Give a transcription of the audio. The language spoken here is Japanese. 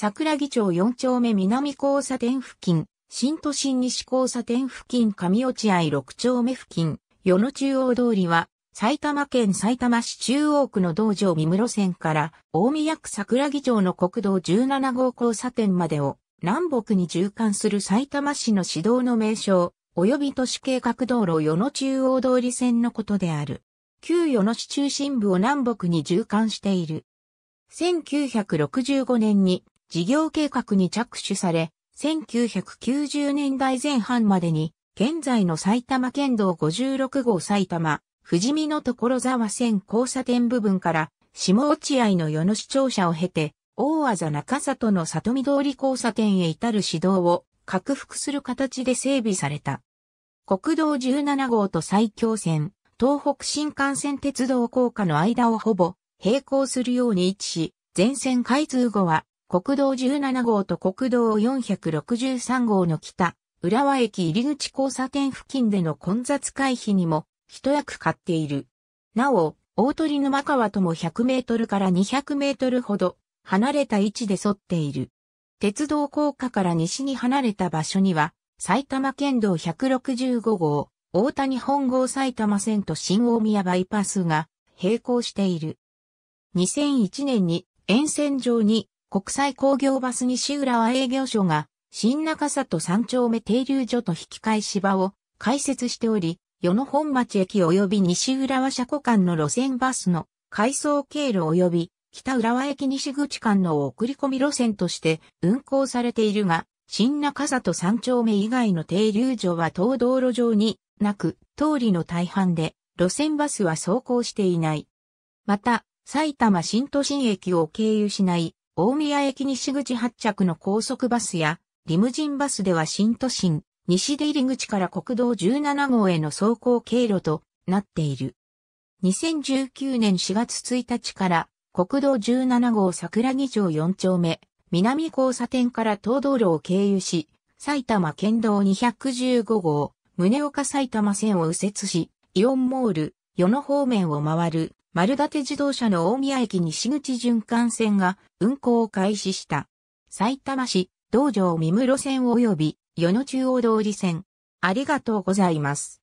桜木町4丁目南交差点付近、新都心西交差点付近上落合6丁目付近、与野中央通りは、埼玉県埼玉市中央区の道場三室線から、大宮区桜木町の国道17号交差点までを、南北に縦貫する埼玉市の市道の名称、及び都市計画道路与野中央通り線のことである。旧与野市中心部を南北に縦貫している。1965年に事業計画に着手され、1990年代前半までに、現在の埼玉県道56号埼玉、富士見の所沢線交差点部分から、下落合の世の市庁舎を経て、大技中里の里見通り交差点へ至る指導を、拡幅する形で整備された。国道17号と埼京線、東北新幹線鉄道高架の間をほぼ、並行するように位置し、全線開通後は、国道17号と国道463号の北、浦和駅入口交差点付近での混雑回避にも一役買っている。なお、大鳥沼川とも100メートルから200メートルほど離れた位置で沿っている。鉄道高架から西に離れた場所には、埼玉県道165号、大谷本郷埼玉線と新大宮バイパスが並行している。2001年に沿線上に国際工業バス西浦和営業所が、新中里三丁目停留所と引き換え芝を開設しており、与野本町駅及び西浦和車庫間の路線バスの回送経路及び北浦和駅西口間の送り込み路線として運行されているが、新中里三丁目以外の停留所は当道路上になく、通りの大半で路線バスは走行していない。また、埼玉新都心駅を経由しない大宮駅西口発着の高速バスや、リムジンバスでは新都心、西出入り口から国道17号への走行経路となっている。2019年4月1日から国道17号桜木町4丁目、南交差点から東道路を経由し、埼玉県道215号、宗岡埼玉線を右折し、イオンモール、与野方面を回る丸立自動車の大宮駅西口循環線が運行を開始した。埼玉市、道場三室線及び、与野中央通り線。ありがとうございます。